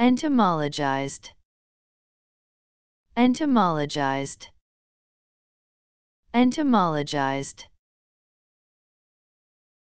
entomologized entomologized entomologized